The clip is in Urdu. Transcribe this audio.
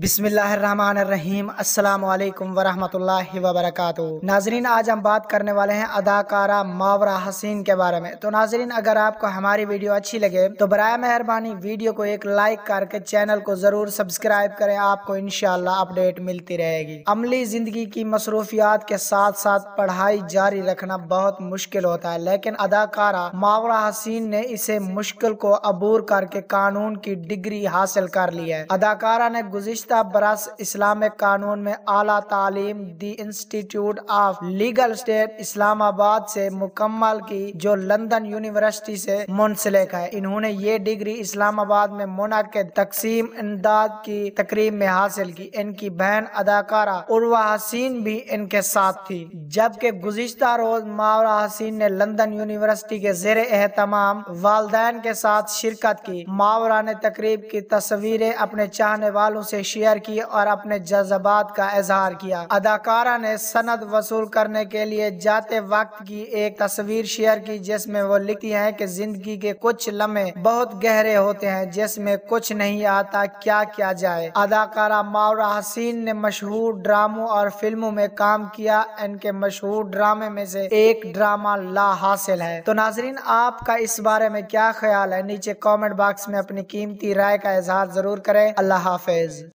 بسم اللہ الرحمن الرحیم السلام علیکم ورحمت اللہ وبرکاتہ ناظرین آج ہم بات کرنے والے ہیں اداکارہ ماورہ حسین کے بارے میں تو ناظرین اگر آپ کو ہماری ویڈیو اچھی لگے تو برائے مہربانی ویڈیو کو ایک لائک کر کے چینل کو ضرور سبسکرائب کریں آپ کو انشاءاللہ اپ اپڈیٹ ملتی رہے گی عملی زندگی کی مصروفیات کے ساتھ ساتھ پڑھائی جاری رکھنا بہت مشکل ہوتا ہے لیکن اداکارہ ماورہ حسین نے اسے مشکل کو عبور کر کے قانون کی ڈگری حاصل کر لی ہے اداکارہ نے گزشتہ گزشتہ برس اسلامک قانون میں اعلیٰ تعلیم the institute of legal state Islamabad سے مکمل کی جو لندن یونیورسٹی سے منسلک ہے انہوں نے یہ ڈگری اسلام آباد میں منعقد تقسیم امداد کی تقریب میں حاصل کی ان کی بہن اداکارہ اروہ حسین بھی ان کے ساتھ تھی جبکہ گزشتہ روز ماورا حسین نے لندن یونیورسٹی کے زیر اہتمام والدین کے ساتھ شرکت کی ماورا نے تقریب کی تصویریں اپنے چاہنے والوں سے شیئر کی اور اپنے جذبات کا اظہار کیا اداکارہ نے سند وصول کرنے کے لیے جاتے وقت کی ایک تصویر شیئر کی جس میں وہ لکھتی ہیں کہ زندگی کے کچھ لمحے بہت گہرے ہوتے ہیں جس میں کچھ نہیں آتا کیا کیا جائے اداکارہ ماورا حسین نے مشہور ڈراموں اور فلموں میں کام کیا ان کے مشہور ڈرامے میں سے ایک ڈرامہ لا حاصل ہے تو ناظرین آپ کا اس بارے میں کیا خیال ہے نیچے کامنٹ باکس میں اپنی قیمتی رائے کا اظہار ضرور کریں اللہ حافظ